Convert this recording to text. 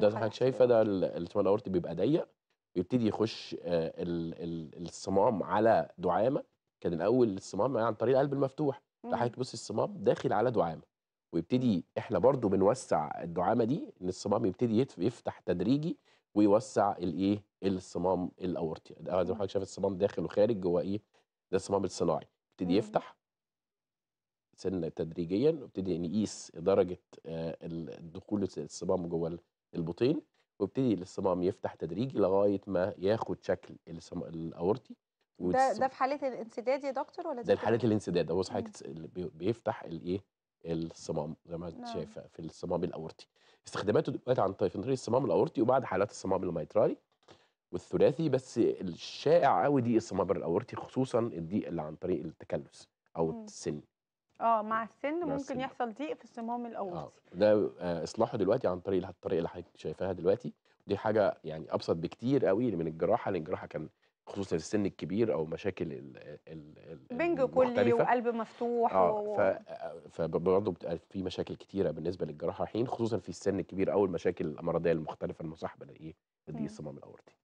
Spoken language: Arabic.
ده حضرتك شايفه ده التواء الاورطي بيبقى ضيق يبتدي يخش آه، ال ال الصمام على دعامه كان الاول الصمام يعني عن طريق القلب المفتوح امم. حضرتك الصمام داخل على دعامه ويبتدي احنا برضو بنوسع الدعامه دي ان الصمام يبتدي يفتح تدريجي ويوسع الايه الصمام الاورطي ده زي ما حضرتك شايف الصمام داخل وخارج جوه ايه ده الصمام الصناعي يبتدي يفتح سنة تدريجيا ويبتدي نقيس درجة آه، الدخول دخول الصمام جوه البطين ويبتدي الصمام يفتح تدريجي لغايه ما ياخد شكل الصم... الاورطي ده ده في حاله الانسداد يا دكتور ولا ده في حاله الانسداد هو صحيح بيفتح الايه الصمام زي ما انت نعم. شايفه في الصمام الاورطي استخداماته دلوقتي عن طريق الصمام الاورطي وبعد حالات الصمام الميترالي والثلاثي بس الشائع قوي ضيق الصمام الاورطي خصوصا الضيق اللي عن طريق التكلس او السن آه مع السن ممكن يحصل ضيق في الصمام الأورطي آه ده آه إصلاحه دلوقتي عن طريق الطريقة اللي حضرتك شايفاها دلوقتي دي حاجة يعني أبسط بكتير قوي من الجراحة لأن الجراحة كان خصوصا السن الكبير او مشاكل ال ال ال بنج كلي وقلب مفتوح آه ف فبرضه بتبقى في مشاكل كتيره بالنسبه للجراحه الحين خصوصا في السن الكبير او المشاكل المرضيه المختلفه المصاحبه لايه لضيق الصمام الاورطي